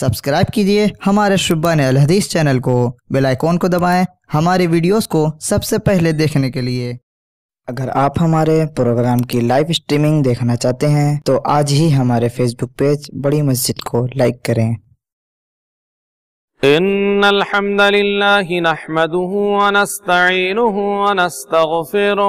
subscribe कीजिए हमारे Shuban Al Hadees channel को बेल आइकॉन को दबाएं हमारे वीडियोस को सबसे पहले देखने के लिए अगर आप हमारे प्रोग्राम की लाइव स्ट्रीमिंग देखना चाहते हैं तो आज ही हमारे फेसबुक पेज बड़ी मस्जिद को लाइक करें إن الحمد لله نحمده ونستعينه ونستغفره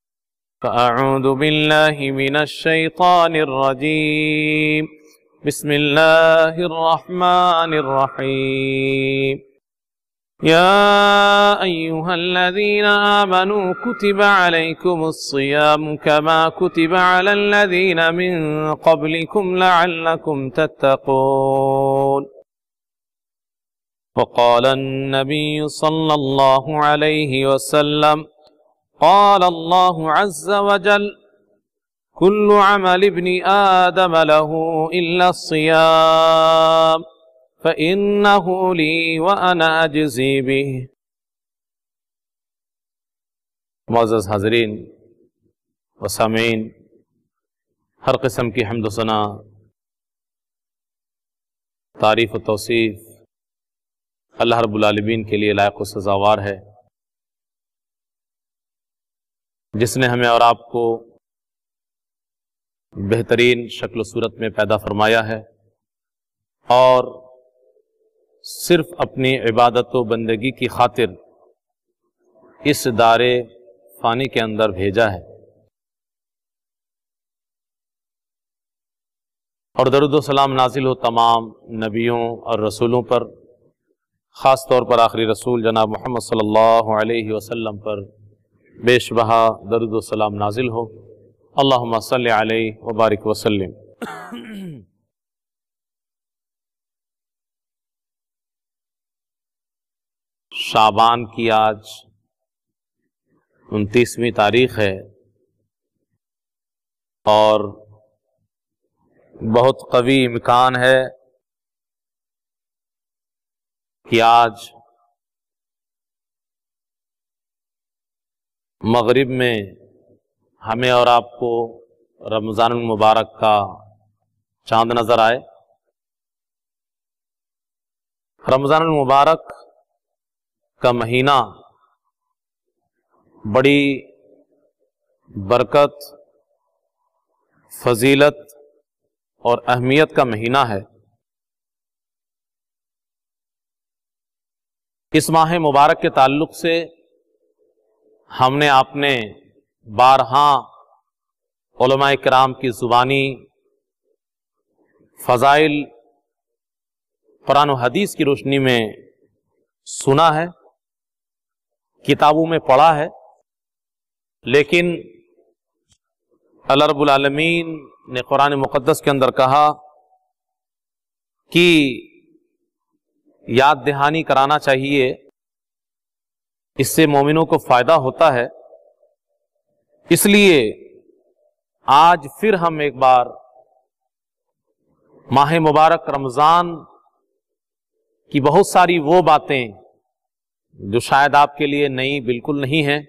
فأعوذ بالله من الشيطان الرجيم بسم الله الرحمن الرحيم يا أيها الذين آمنوا كتب عليكم الصيام كما كتب على الذين من قبلكم لعلكم تتقون وقال النبي صلى الله عليه وسلم قال الله عز وجل كل عمل ابن آدم له إلا الصيام فإنه لي وأنا أجزي به معزز حاضرین و سامعین ہر قسم کی حمد و ثنا تعریف و توصیف اللہ رب العالمین کے لیے لائق و سزاوار ہے जिसने हमें और आपको बेहतरीन शक्ल सूरत में पैदा फरमाया है और सिर्फ अपनी इबादत व बंदगी की खातिर इस दारे फानी के अंदर भेजा है और दरुद सलाम नाजिल हो तमाम नबियों और रसूलों पर ख़ास तौर पर आखिरी रसूल जनाब मोहम्मद सल्लल्लाहु अलैहि वसल्लम पर बेशबहा सलाम नाजिल हो अल्लाम सल वबारक वसलम शाबान की आज उनतीसवीं तारीख है और बहुत कवी इम्कान है कि आज मगरिब में हमें और आपको रमज़ान मुबारक का चांद नज़र आए रमज़ान मुबारक का महीना बड़ी बरकत फजीलत और अहमियत का महीना है इस माह मुबारक के ताल्लुक से हमने आपने बारहा कराम की ज़ुबानी फ़ज़ाइल कुरान हदीस की रोशनी में सुना है किताबों में पढ़ा है लेकिन अलरबालमीन ने कुरान मुक़दस के अंदर कहा कि याद दहानी कराना चाहिए इससे मोमिनों को फायदा होता है इसलिए आज फिर हम एक बार माह मुबारक रमज़ान की बहुत सारी वो बातें जो शायद आपके लिए नई बिल्कुल नहीं है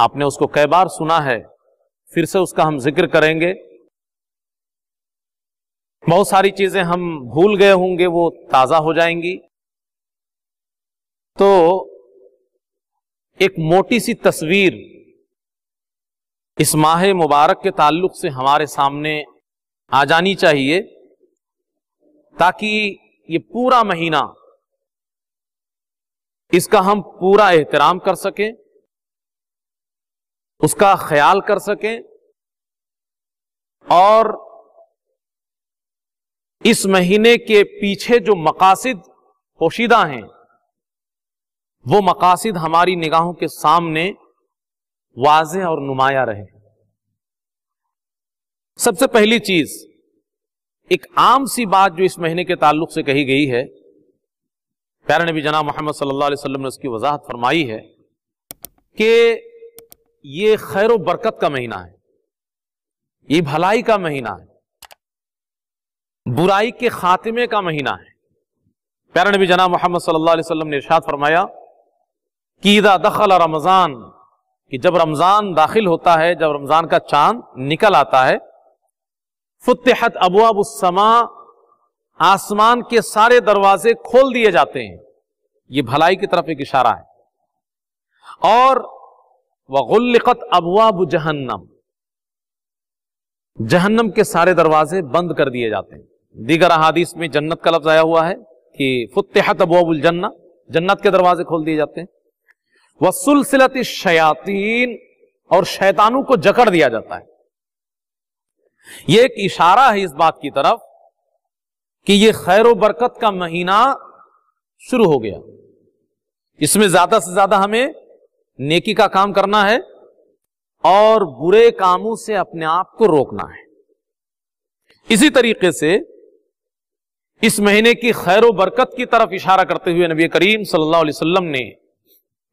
आपने उसको कई बार सुना है फिर से उसका हम जिक्र करेंगे बहुत सारी चीजें हम भूल गए होंगे वो ताजा हो जाएंगी तो एक मोटी सी तस्वीर इस माह मुबारक के ताल्लुक से हमारे सामने आ जानी चाहिए ताकि ये पूरा महीना इसका हम पूरा एहतराम कर सकें उसका ख्याल कर सकें और इस महीने के पीछे जो मकासद पोशीदा हैं वो मकासद हमारी निगाहों के सामने वाज और नुमाया रहे सबसे पहली चीज एक आम सी बात जो इस महीने के ताल्लुक से कही गई है प्यारे नबी जना मोहम्मद सल्लल्लाहु अलैहि वसल्लम ने उसकी वजाहत फरमाई है कि ये खैर बरकत का महीना है ये भलाई का महीना है बुराई के खात्मे का महीना है प्यारे नबी जना मोहम्मद सल्लल्लाहु अलैहि वसल्लम ने इर्शाद फरमाया कीदा दखल रमज़ान कि जब रमज़ान दाखिल होता है जब रमज़ान का चांद निकल आता है फुतहत अबुआबुस्समा आसमान के सारे दरवाजे खोल दिए जाते हैं ये भलाई की तरफ एक इशारा है और वगुल्लिकत अबुआब जहन्नम जहन्नम के सारे दरवाजे बंद कर दिए जाते हैं दीगर अहादीस में जन्नत का लफ्ज आया हुआ है कि फुतहत अबुआबुल जन्ना जन्नत के दरवाजे खोल दिए जाते हैं वसुलसिलत शयातीन और शैतानों को जकड़ दिया जाता है यह एक इशारा है इस बात की तरफ कि यह खैर बरकत का महीना शुरू हो गया इसमें ज्यादा से ज्यादा हमें नेकी का काम करना है और बुरे कामों से अपने आप को रोकना है इसी तरीके से इस महीने की खैर बरकत की तरफ इशारा करते हुए नबी करीम सल्लल्लाहु अलैहि वसल्लम ने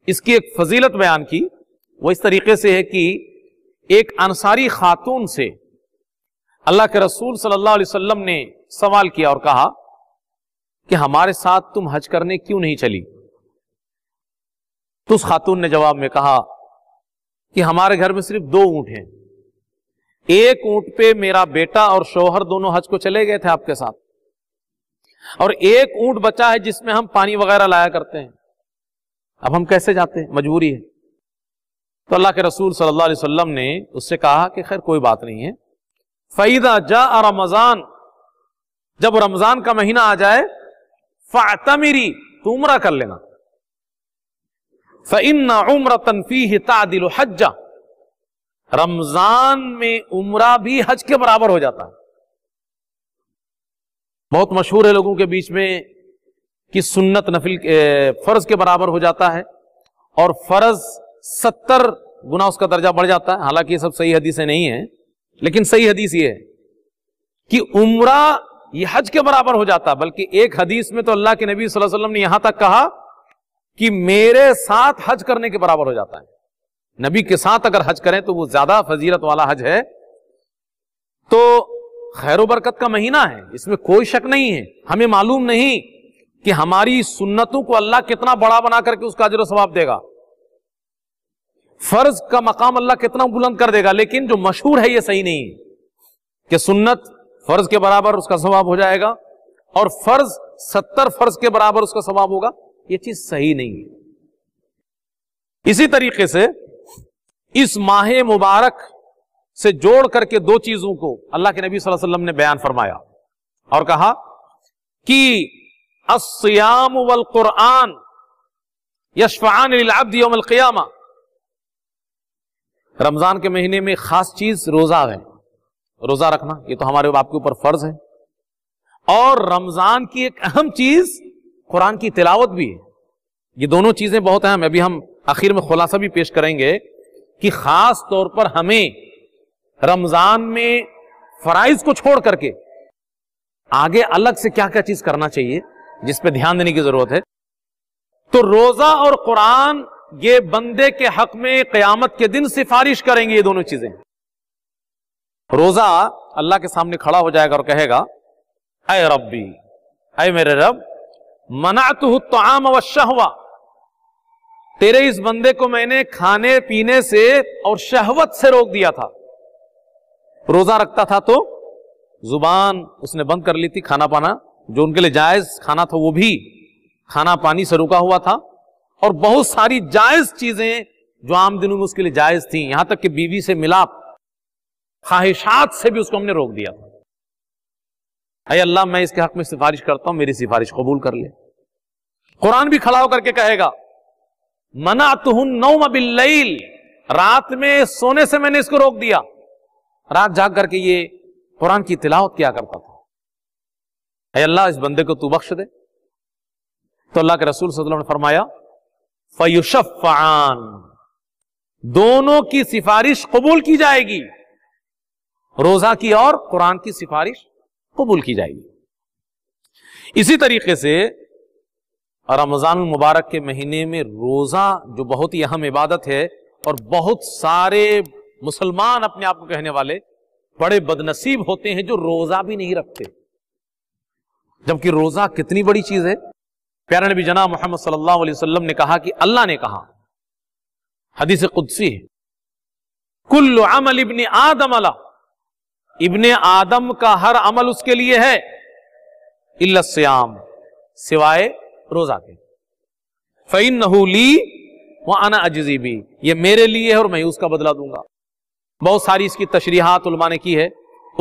इसकी एक फजीलत बयान की वो इस तरीके से है कि एक अंसारी खातून से अल्लाह के रसूल सल्लल्लाहु अलैहि वसल्लम ने सवाल किया और कहा कि हमारे साथ तुम हज करने क्यों नहीं चली तो उस खातून ने जवाब में कहा कि हमारे घर में सिर्फ दो ऊंट हैं एक ऊंट पे मेरा बेटा और शोहर दोनों हज को चले गए थे आपके साथ और एक ऊंट बचा है जिसमें हम पानी वगैरह लाया करते हैं अब हम कैसे जाते हैं मजबूरी है तो अल्लाह के रसूल सल्लल्लाहु अलैहि वसल्लम ने उससे कहा कि खैर कोई बात नहीं है फईदा जा रमजान जब रमजान का महीना आ जाए फातमिरी तो उम्र कर लेना फ़िन उम्र तनफी तादिल हज्जा रमजान में उम्र भी हज के बराबर हो जाता है बहुत मशहूर है लोगों के बीच में कि सुन्नत नफिल फर्ज के बराबर हो जाता है और फर्ज सत्तर गुना उसका दर्जा बढ़ जाता है हालांकि ये सब सही हदीसें नहीं है लेकिन सही हदीस ये है कि उम्रा ये हज के बराबर हो जाता बल्कि एक हदीस में तो अल्लाह के नबी सल्लल्लाहु अलैहि वसल्लम ने यहां तक कहा कि मेरे साथ हज करने के बराबर हो जाता है नबी के साथ अगर हज करें तो वो ज्यादा फजीरत वाला हज है तो खैर बरकत का महीना है इसमें कोई शक नहीं है हमें मालूम नहीं कि हमारी सुन्नतों को अल्लाह कितना बड़ा बना करके उसका अजर स्वाब देगा फर्ज का मकाम अल्लाह कितना बुलंद कर देगा लेकिन जो मशहूर है ये सही नहीं कि सुन्नत फर्ज के बराबर उसका स्वाब हो जाएगा और फर्ज सत्तर फर्ज के बराबर उसका स्वाब होगा ये चीज सही नहीं है इसी तरीके से इस माह मुबारक से जोड़ करके दो चीजों को अल्लाह के नबी वसल्लम ने बयान फरमाया और कहा कि अस्याम वल कुरान यशफान यमकयामा रमजान के महीने में खास चीज रोजा है रोजा रखना ये तो हमारे बाप के ऊपर फर्ज है और रमजान की एक अहम चीज कुरान की तिलावत भी है ये दोनों चीजें बहुत अहम है अभी हम आखिर में खुलासा भी पेश करेंगे कि खास तौर पर हमें रमजान में फराइज को छोड़ करके आगे अलग से क्या क्या चीज करना चाहिए जिस पे ध्यान देने की जरूरत है तो रोजा और कुरान ये बंदे के हक में कयामत के दिन सिफारिश करेंगे ये दोनों चीजें रोजा अल्लाह के सामने खड़ा हो जाएगा और कहेगा अय रबी अय मेरे रब मना तो आम अवश्य हुआ तेरे इस बंदे को मैंने खाने पीने से और शहवत से रोक दिया था रोजा रखता था तो जुबान उसने बंद कर ली थी खाना पाना जो उनके लिए जायज खाना था वो भी खाना पानी से रुका हुआ था और बहुत सारी जायज चीजें जो आम दिनों में उसके लिए जायज थी यहां तक कि बीवी से मिलाप ख्वाहिशात से भी उसको हमने रोक दिया था अरे अल्लाह मैं इसके हक में सिफारिश करता हूं मेरी सिफारिश कबूल कर ले कुरान भी खड़ा होकर के कहेगा मना तुहन नौ बिल्लईल रात में सोने से मैंने इसको रोक दिया रात जाग करके ये कुरान की तिलावत किया करता था अल्लाह इस बंदे को तू बख्श दे तो अल्लाह के रसूल सल्लल्लाहु अलैहि वसल्लम ने फरमाया फयुशफ़ान दोनों की सिफारिश कबूल की जाएगी रोजा की और कुरान की सिफारिश कबूल की जाएगी इसी तरीके से रमजान मुबारक के महीने में रोजा जो बहुत ही अहम इबादत है और बहुत सारे मुसलमान अपने आप को कहने वाले बड़े बदनसीब होते हैं जो रोजा भी नहीं रखते जबकि रोजा कितनी बड़ी चीज है प्यारा नबी जना मोहम्मद सल्लल्लाहु अलैहि वसल्लम ने कहा कि अल्लाह ने कहा हदीस कुदसी है कुल अमल इब्ने आदम अला इब्ने आदम का हर अमल उसके लिए है इल्लस्याम सिवाय रोजा के फैन नहूली वह आना अजीबी ये मेरे लिए है और मैं उसका बदला दूंगा बहुत सारी इसकी तशरीहात उलमा ने की है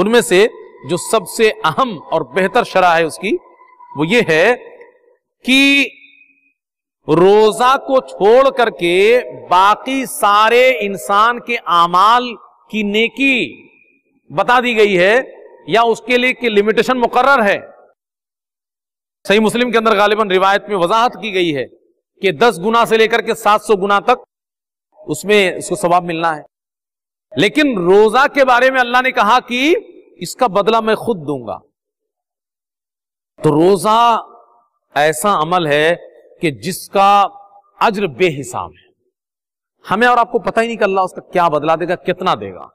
उनमें से जो सबसे अहम और बेहतर शरा है उसकी वो ये है कि रोजा को छोड़ करके बाकी सारे इंसान के आमाल की नेकी बता दी गई है या उसके लिए कि लिमिटेशन मुकर्र है सही मुस्लिम के अंदर गालिबन रिवायत में वजाहत की गई है कि 10 गुना से लेकर के 700 गुना तक उसमें उसको सवाब मिलना है लेकिन रोजा के बारे में अल्लाह ने कहा कि इसका बदला मैं खुद दूंगा तो रोजा ऐसा अमल है कि जिसका अज्र बेहिसाब है हमें और आपको पता ही नहीं कि अल्लाह उसका क्या बदला देगा कितना देगा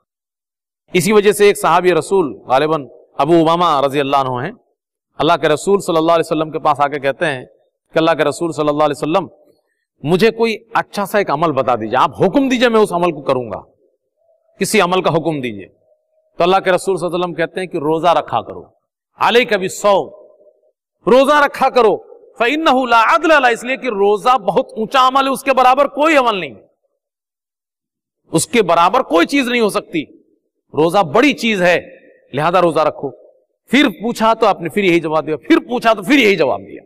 इसी वजह से एक साहब रसूल गालिबन अबू उमामा रजी अल्लाह है अल्लाह के रसूल सल्लल्लाहु अलैहि वसल्लम के पास आके कहते हैं कि अल्लाह के रसूल सल्लल्लाहु अलैहि वसल्लम मुझे कोई अच्छा सा एक अमल बता दीजिए आप हुक्म दीजिए मैं उस अमल को करूंगा किसी अमल का हुक्म दीजिए तो अल्लाह के रसूल सल्लम कहते हैं कि रोजा रखा करो आले कभी सौ रोजा रखा करो फिन अदल इसलिए कि रोजा बहुत ऊंचा अमल है उसके बराबर कोई अमल नहीं उसके बराबर कोई चीज नहीं हो सकती रोजा बड़ी चीज है लिहाजा रोजा रखो फिर पूछा तो आपने फिर यही जवाब दिया फिर पूछा तो फिर यही जवाब दिया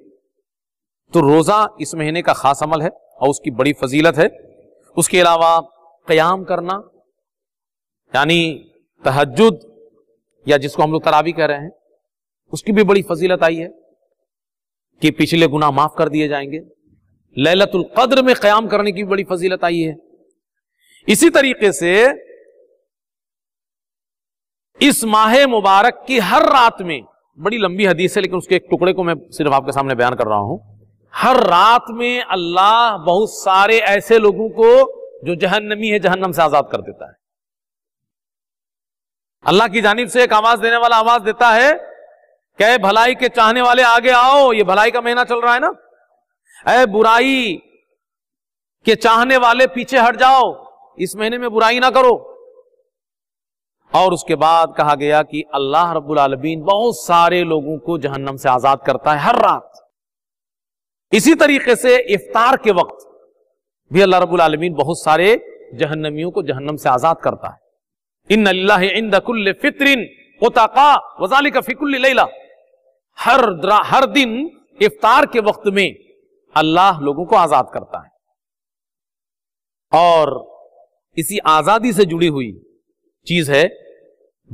तो रोजा इस महीने का खास अमल है और उसकी बड़ी फजीलत है उसके अलावा कयाम करना यानी तहजद या जिसको हम लोग तरावी कह रहे हैं उसकी भी बड़ी फजीलत आई है कि पिछले गुना माफ कर दिए जाएंगे ललतुल कद्र में क्याम करने की बड़ी फजीलत आई है इसी तरीके से इस माह मुबारक की हर रात में बड़ी लंबी हदीस है लेकिन उसके एक टुकड़े को मैं सिर्फ आपके सामने बयान कर रहा हूं हर रात में अल्लाह बहुत सारे ऐसे लोगों को जो जहन्नमी है जहन्नम से आजाद कर देता है अल्लाह की जानिब से एक आवाज देने वाला आवाज देता है क्या भलाई के चाहने वाले आगे आओ ये भलाई का महीना चल रहा है ना अः बुराई के चाहने वाले पीछे हट जाओ इस महीने में बुराई ना करो और उसके बाद कहा गया कि अल्लाह रब्बुल आलमीन बहुत सारे लोगों को जहन्नम से आजाद करता है हर रात इसी तरीके से इफ्तार के वक्त भी अल्लाह रब्बुल आलमीन बहुत सारे जहन्नमियों को जहन्नम से आजाद करता है इन अल्लाह इंदकुल्ल फितरिन वजाली का फिकुल लैला हर हर दिन इफ्तार के वक्त में अल्लाह लोगों को आजाद करता है और इसी आजादी से जुड़ी हुई चीज है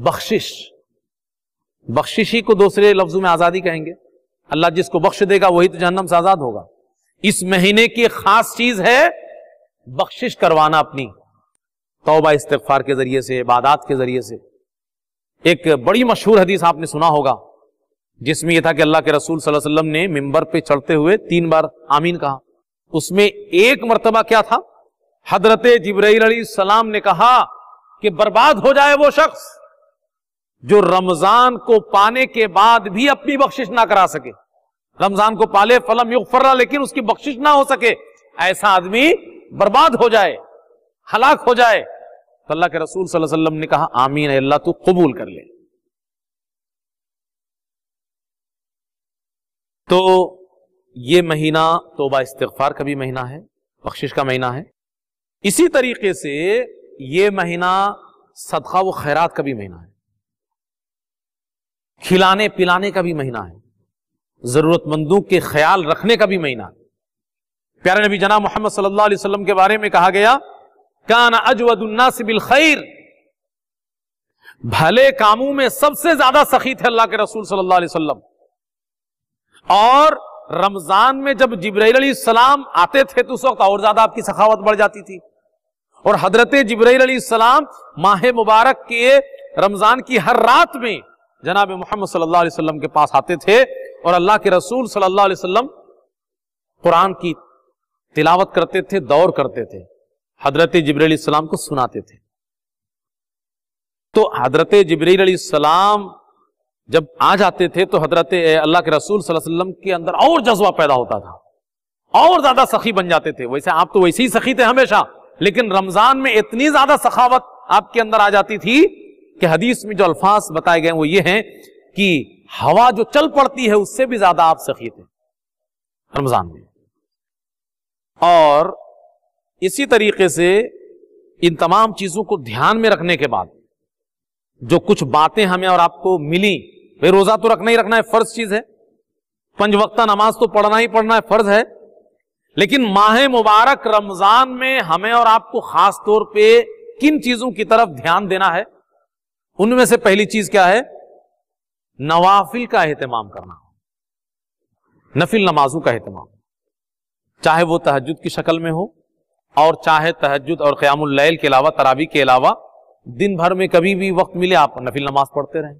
बख्शिश बख्शिश ही को दूसरे लफ्जों में आजादी कहेंगे अल्लाह जिसको बख्श देगा वही तो जहन्नम से आजाद होगा इस महीने की खास चीज है बख्शिश करवाना अपनी तोबा इस्तफार के ज़रिए से इबादत के ज़रिए से एक बड़ी मशहूर हदीस आपने सुना होगा जिसमें यह था कि अल्लाह के रसूल सल्लल्लाहु अलैहि वसल्लम ने मिंबर पे चढ़ते हुए तीन बार आमीन कहा उसमें एक मरतबा क्या था हजरत जबरील सलाम ने कहा कि बर्बाद हो जाए वो शख्स जो रमजान को पाने के बाद भी अपनी बख्शिश ना करा सके रमजान को पाले फलम युग रहा लेकिन उसकी बख्शिश ना हो सके ऐसा आदमी बर्बाद हो जाए हलाक हो जाए तो अल्लाह के रसूल सल्लल्लाहु अलैहि वसल्लम ने कहा आमीन अल्लाह तू कबूल कर ले तो ये महीना तोबा इस्तफार का भी महीना है बख्शिश का महीना है इसी तरीके से ये महीना सदका व खैरात का भी महीना है खिलाने पिलाने का भी महीना है जरूरतमंदों के ख्याल रखने का भी महीना है प्यारे नबी जना मोहम्मद सल्लल्लाहु अलैहि वसल्लम के बारे में कहा गया काना अजवदुल्नासिबिल खैर भले कामों में सबसे ज्यादा सखी थे अल्लाह के रसूल सल्लल्लाहु अलैहि वसल्लम और रमजान में जब जिब्राईल सलाम आते थे तो उस वक्त और ज्यादा आपकी सखावत बढ़ जाती थी और हजरत जिब्राईल सलाम माह मुबारक के रमजान की हर रात में जनाब मोहम्मद सल्लल्लाहु अलैहि वसल्लम के पास आते थे और अल्लाह के रसूल सल्लल्लाहु अलैहि वसल्लम कुरान की तिलावत करते थे दौर करते थे हजरत जबराम को सुनाते थे तो हजरत जबरीसलाम जब आ जाते थे तो हजरत अल्लाह के रसूल वसल्लम के अंदर और जज्बा पैदा होता था और ज्यादा सखी बन जाते थे वैसे आप तो वैसे ही सखी थे हमेशा लेकिन रमजान में इतनी ज्यादा सखावत आपके अंदर आ जाती थी कि हदीस में जो अल्फाज बताए गए वो ये हैं कि हवा जो चल पड़ती है उससे भी ज्यादा आप सखी थे रमजान में और इसी तरीके से इन तमाम चीजों को ध्यान में रखने के बाद जो कुछ बातें हमें और आपको मिली भाई रोजा तो रखना ही रखना है फर्ज चीज है पंच वक्ता नमाज तो पढ़ना ही पढ़ना है फर्ज है लेकिन माह मुबारक रमजान में हमें और आपको खास तौर पे किन चीजों की तरफ ध्यान देना है उनमें से पहली चीज क्या है नवाफिल का अहतमाम करना नफिल नमाजों का अहतमाम चाहे वो तहजद की शक्ल में हो और चाहे तहजद और क़्यामुल्लैल के अलावा तरावी के अलावा दिन भर में कभी भी वक्त मिले आप नफिल नमाज पढ़ते रहें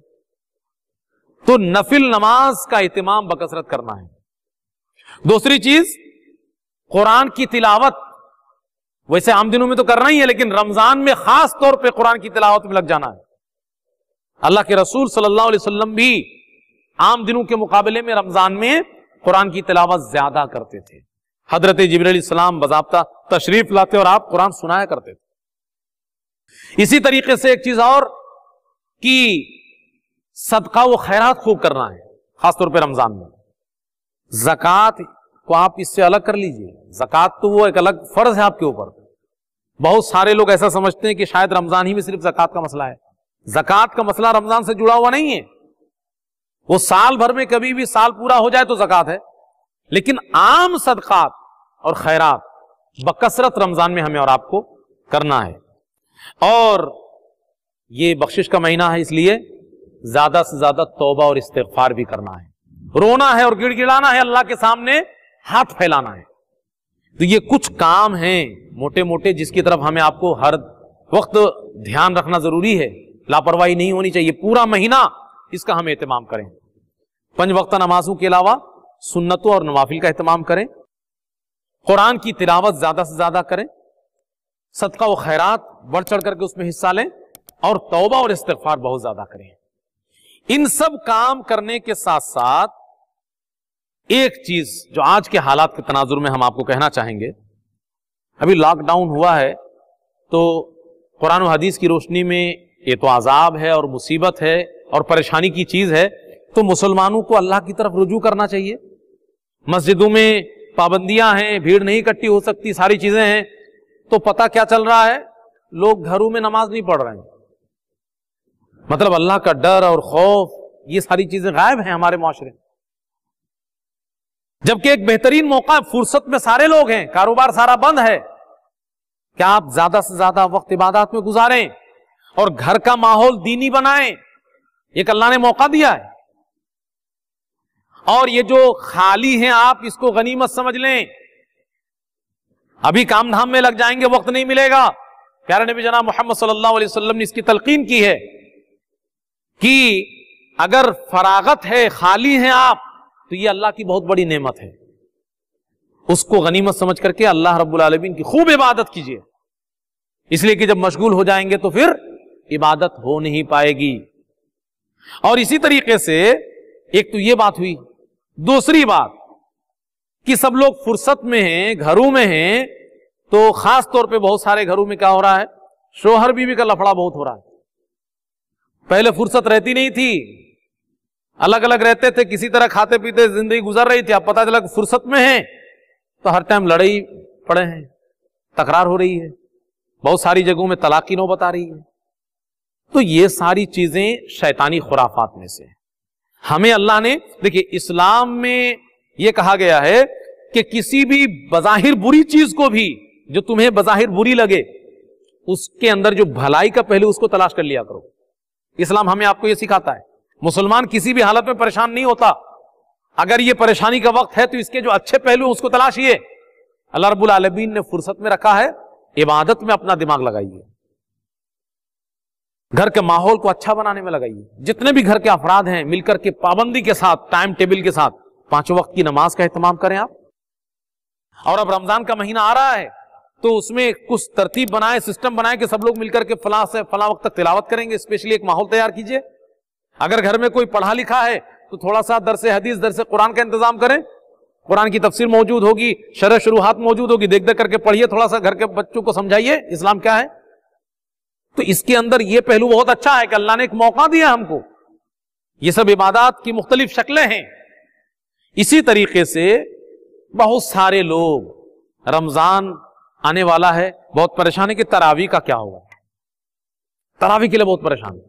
तो नफिल नमाज का इतमाम बकसरत करना है दूसरी चीज कुरान की तिलावत वैसे आम दिनों में तो करना ही है लेकिन रमजान में खास तौर पे कुरान की तिलावत में लग जाना है अल्लाह के रसूल सल्लल्लाहु अलैहि वसल्लम भी आम दिनों के मुकाबले में रमजान में कुरान की तिलावत ज्यादा करते थे हजरत जबराम बजाबता तशरीफ लाते और आप कुरान सुनाया करते थे इसी तरीके से एक चीज और कि सदका व खैरात खूब करना है खासतौर पर रमजान में जक़ात को आप इससे अलग कर लीजिए जक़ात तो वो एक अलग फर्ज है आपके ऊपर बहुत सारे लोग ऐसा समझते हैं कि शायद रमजान ही में सिर्फ जक़ात का मसला है जक़ात का मसला रमजान से जुड़ा हुआ नहीं है वो साल भर में कभी भी साल पूरा हो जाए तो जक़ात है लेकिन आम सदकात और खैरात बकसरत रमजान में हमें और आपको करना है और ये बख्शिश का महीना है इसलिए ज्यादा से ज्यादा तोबा और इस्तेफार भी करना है रोना है और गिड़गिड़ाना है अल्लाह के सामने हाथ फैलाना है तो ये कुछ काम हैं मोटे मोटे जिसकी तरफ हमें आपको हर वक्त ध्यान रखना जरूरी है लापरवाही नहीं होनी चाहिए पूरा महीना इसका हम एहतमाम करें पंच वक्त नमाजों के अलावा सुन्नतों और नवाफिल का अहतमाम करें कुरान की तिलावत ज़्यादा से ज़्यादा करें सदका व खैरात बढ़ चढ़ करके उसमें हिस्सा लें और तौबा और इस्तफार बहुत ज़्यादा करें इन सब काम करने के साथ साथ एक चीज जो आज के हालात के तनाजुर में हम आपको कहना चाहेंगे अभी लॉकडाउन हुआ है तो कुरान हदीस की रोशनी में ये तो आज़ाब है और मुसीबत है और परेशानी की चीज़ है तो मुसलमानों को अल्लाह की तरफ रुजू करना चाहिए मस्जिदों में पाबंदियां हैं भीड़ नहीं इकट्ठी हो सकती सारी चीजें हैं तो पता क्या चल रहा है लोग घरों में नमाज नहीं पढ़ रहे हैं मतलब अल्लाह का डर और खौफ ये सारी चीजें गायब हैं हमारे माशरे में जबकि एक बेहतरीन मौका फुर्सत में सारे लोग हैं कारोबार सारा बंद है क्या आप ज्यादा से ज्यादा वक्त इबादत में गुजारें और घर का माहौल दीनी बनाएं एक अल्लाह ने मौका दिया है और ये जो खाली हैं आप इसको गनीमत समझ लें अभी काम धाम में लग जाएंगे वक्त नहीं मिलेगा प्यारे नबी जना मोहम्मद सल्लल्लाहु अलैहि वसल्लम ने इसकी तलकीन की है कि अगर फरागत है खाली हैं आप तो ये अल्लाह की बहुत बड़ी नेमत है उसको गनीमत समझ करके अल्लाह रब्बुल आलमीन की खूब इबादत कीजिए इसलिए कि जब मशगूल हो जाएंगे तो फिर इबादत हो नहीं पाएगी और इसी तरीके से एक तो ये बात हुई दूसरी बात कि सब लोग फुर्सत में हैं घरों में हैं तो खास तौर पे बहुत सारे घरों में क्या हो रहा है शोहर बीवी का लफड़ा बहुत हो रहा है पहले फुर्सत रहती नहीं थी अलग अलग रहते थे किसी तरह खाते पीते जिंदगी गुजर रही थी अब पता चला फुर्सत में है तो हर टाइम लड़ाई पड़े हैं तकरार हो रही है बहुत सारी जगहों में तलाकी नौ बता रही है तो ये सारी चीजें शैतानी खुराफात में से हमें अल्लाह ने देखिए इस्लाम में यह कहा गया है कि किसी भी बजाहिर बुरी चीज को भी जो तुम्हें बजाहिर बुरी लगे उसके अंदर जो भलाई का पहलू उसको तलाश कर लिया करो इस्लाम हमें आपको यह सिखाता है मुसलमान किसी भी हालत में परेशान नहीं होता अगर ये परेशानी का वक्त है तो इसके जो अच्छे पहलू उसको तलाशिए अल्लाह रबुल आलमीन ने फुर्सत में रखा है इबादत में अपना दिमाग लगाइए घर के माहौल को अच्छा बनाने में लगाइए जितने भी घर के अफराध हैं मिलकर के पाबंदी के साथ टाइम टेबल के साथ पांचों वक्त की नमाज का एहतमाम करें आप और अब रमजान का महीना आ रहा है तो उसमें कुछ तरतीब बनाए सिस्टम बनाए कि सब लोग मिलकर के फला से फला वक्त तक तिलावत करेंगे स्पेशली एक माहौल तैयार कीजिए अगर घर में कोई पढ़ा लिखा है तो थोड़ा सा से हदीस से कुरान का इंतजाम करें कुरान की तफसीर मौजूद होगी शरह शुरुआत मौजूद होगी देख देख करके पढ़िए थोड़ा सा घर के बच्चों को समझाइए इस्लाम क्या है तो इसके अंदर यह पहलू बहुत अच्छा है कि अल्लाह ने एक मौका दिया हमको ये सब इबादत की मुख्तलिफ शक्लें हैं इसी तरीके से बहुत सारे लोग रमजान आने वाला है बहुत परेशान है कि तरावी का क्या होगा तरावी के लिए बहुत परेशान है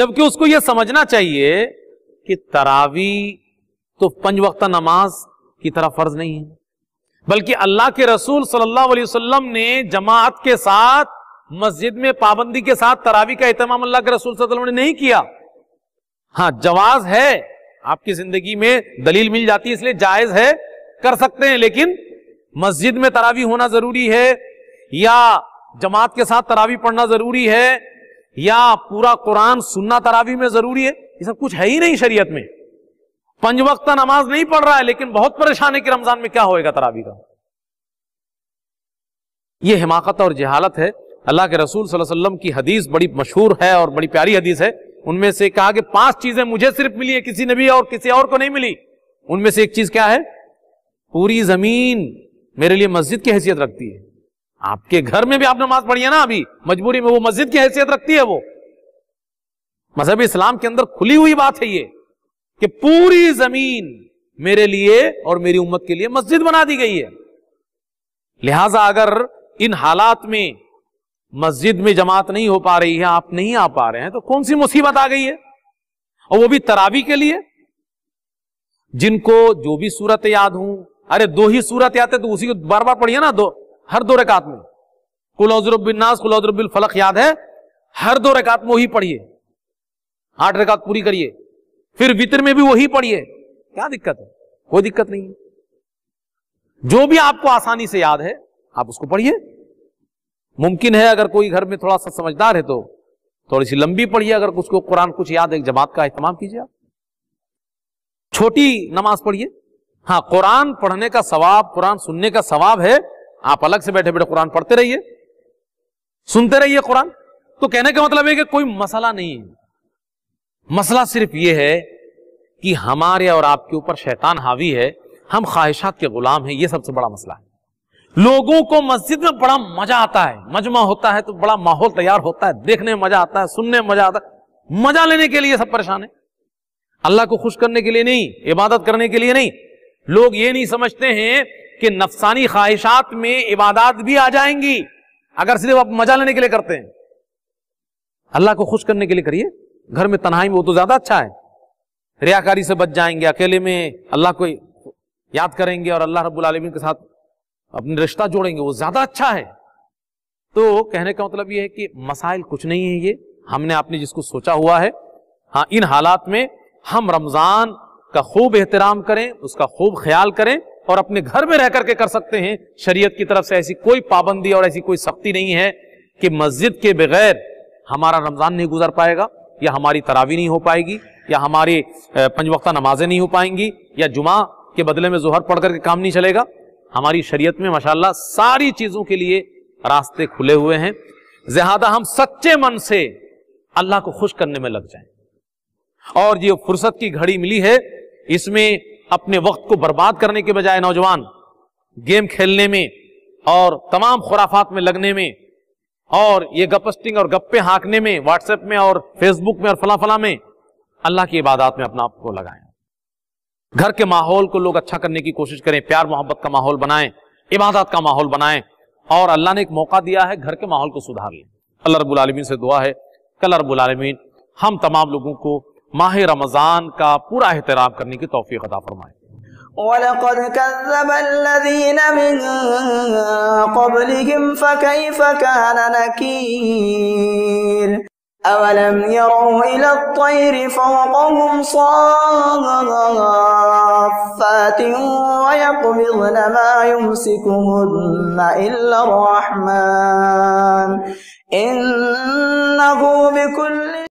जबकि उसको यह समझना चाहिए कि तरावी तो पंच वक्ता नमाज की तरह फर्ज नहीं है बल्कि अल्लाह के रसूल सल्लल्लाहु अलैहि वसल्लम ने जमात के साथ मस्जिद में पाबंदी के साथ तरावी का एहतमाम अल्लाह के रसूल सल्लल्लाहु अलैहि वसल्लम ने नहीं किया हाँ जवाज है आपकी जिंदगी में दलील मिल जाती है इसलिए जायज है कर सकते हैं लेकिन मस्जिद में तरावी होना जरूरी है या जमात के साथ तरावी पढ़ना जरूरी है या पूरा कुरान सुनना तरावी में जरूरी है ये सब कुछ है ही नहीं शरीयत में पंज वक्त नमाज नहीं पढ़ रहा है लेकिन बहुत परेशान है कि रमजान में क्या होएगा तरावी का यह हिमाकत और जहालत है अल्लाह के रसूल वसल्लम की हदीस बड़ी मशहूर है और बड़ी प्यारी हदीस है उनमें से कहा कि पांच चीजें मुझे सिर्फ मिली है किसी नबी और किसी और को नहीं मिली उनमें से एक चीज क्या है पूरी जमीन मेरे लिए मस्जिद की हैसियत रखती है आपके घर में भी आप नमाज पढ़ी है ना अभी मजबूरी में वो मस्जिद की हैसियत रखती है वो मजहब इस्लाम के अंदर खुली हुई बात है ये कि पूरी जमीन मेरे लिए और मेरी उम्मत के लिए मस्जिद बना दी गई है लिहाजा अगर इन हालात में मस्जिद में जमात नहीं हो पा रही है आप नहीं आ पा रहे हैं तो कौन सी मुसीबत आ गई है और वो भी तरावी के लिए जिनको जो भी सूरत याद हूं अरे दो ही सूरत याद है तो उसी को बार बार पढ़िए ना दो हर दो रकात में कुलबिलनास कुलबिल फलक याद है हर दो रकात में वही पढ़िए आठ रकात पूरी करिए फिर वितर में भी वही पढ़िए क्या दिक्कत है कोई दिक्कत नहीं है जो भी आपको आसानी से याद है आप उसको पढ़िए मुमकिन है अगर कोई घर में थोड़ा सा समझदार है तो थोड़ी सी लंबी पढ़िए अगर उसको कुरान कुछ याद है जमात का अहतमाम कीजिए आप छोटी नमाज पढ़िए हाँ कुरान पढ़ने का सवाब कुरान सुनने का सवाब है आप अलग से बैठे बैठे कुरान पढ़ते रहिए सुनते रहिए कुरान तो कहने का मतलब है कि कोई मसला नहीं है मसला सिर्फ ये है कि हमारे और आपके ऊपर शैतान हावी है हम ख्वाहिशात के गुलाम हैं ये सबसे बड़ा मसला है लोगों को मस्जिद में बड़ा मजा आता है मजमा होता है तो बड़ा माहौल तैयार होता है देखने में मजा आता है सुनने में मजा आता है मजा लेने के लिए सब परेशान है अल्लाह को खुश करने के लिए नहीं इबादत करने के लिए नहीं लोग ये नहीं समझते हैं कि नफसानी ख्वाहिशात में इबादत भी आ जाएंगी अगर सिर्फ आप मजा लेने के लिए करते हैं अल्लाह को खुश करने के लिए करिए घर में तनाई में वो तो ज्यादा अच्छा है रियाकारी से बच जाएंगे अकेले में अल्लाह को याद करेंगे और अल्लाह रब्बुल आलमीन के साथ अपने रिश्ता जोड़ेंगे वो ज्यादा अच्छा है तो कहने का मतलब ये है कि मसाइल कुछ नहीं है ये हमने आपने जिसको सोचा हुआ है हाँ इन हालात में हम रमजान का खूब एहतराम करें उसका खूब ख्याल करें और अपने घर में रह करके कर सकते हैं शरीयत की तरफ से ऐसी कोई पाबंदी और ऐसी कोई सख्ती नहीं है कि मस्जिद के बगैर हमारा रमजान नहीं गुजर पाएगा या हमारी तरावी नहीं हो पाएगी या हमारी पंज वक्ता नमाजें नहीं हो पाएंगी या जुमा के बदले में जोहर पढ़ करके काम नहीं चलेगा हमारी शरीयत में माशाल्लाह सारी चीजों के लिए रास्ते खुले हुए हैं ज्यादा हम सच्चे मन से अल्लाह को खुश करने में लग जाए और ये फुर्सत की घड़ी मिली है इसमें अपने वक्त को बर्बाद करने के बजाय नौजवान गेम खेलने में और तमाम खुराफात में लगने में और ये गपस्टिंग और गप्पे हाँकने में व्हाट्सएप में और फेसबुक में और फला फला में अल्लाह की इबादत में अपना आपको लगाए घर के माहौल को लोग अच्छा करने की कोशिश करें प्यार मोहब्बत का माहौल बनाए इबादत का माहौल बनाएं और अल्लाह ने एक मौका दिया है घर के माहौल को सुधार लें अल्लाह रब्बुल आलमीन से दुआ है कल रब्बुल आलमीन हम तमाम लोगों को माह रमज़ान का पूरा एहतराम करने की तोफ़ी अदा फरमाएं ولقد كذب الذين من قبلهم فكيف كان نكير أولم يروا إلى الطير فوقهم صافات ويقبضن ما يمسكهن إلا الرحمن إنه بكل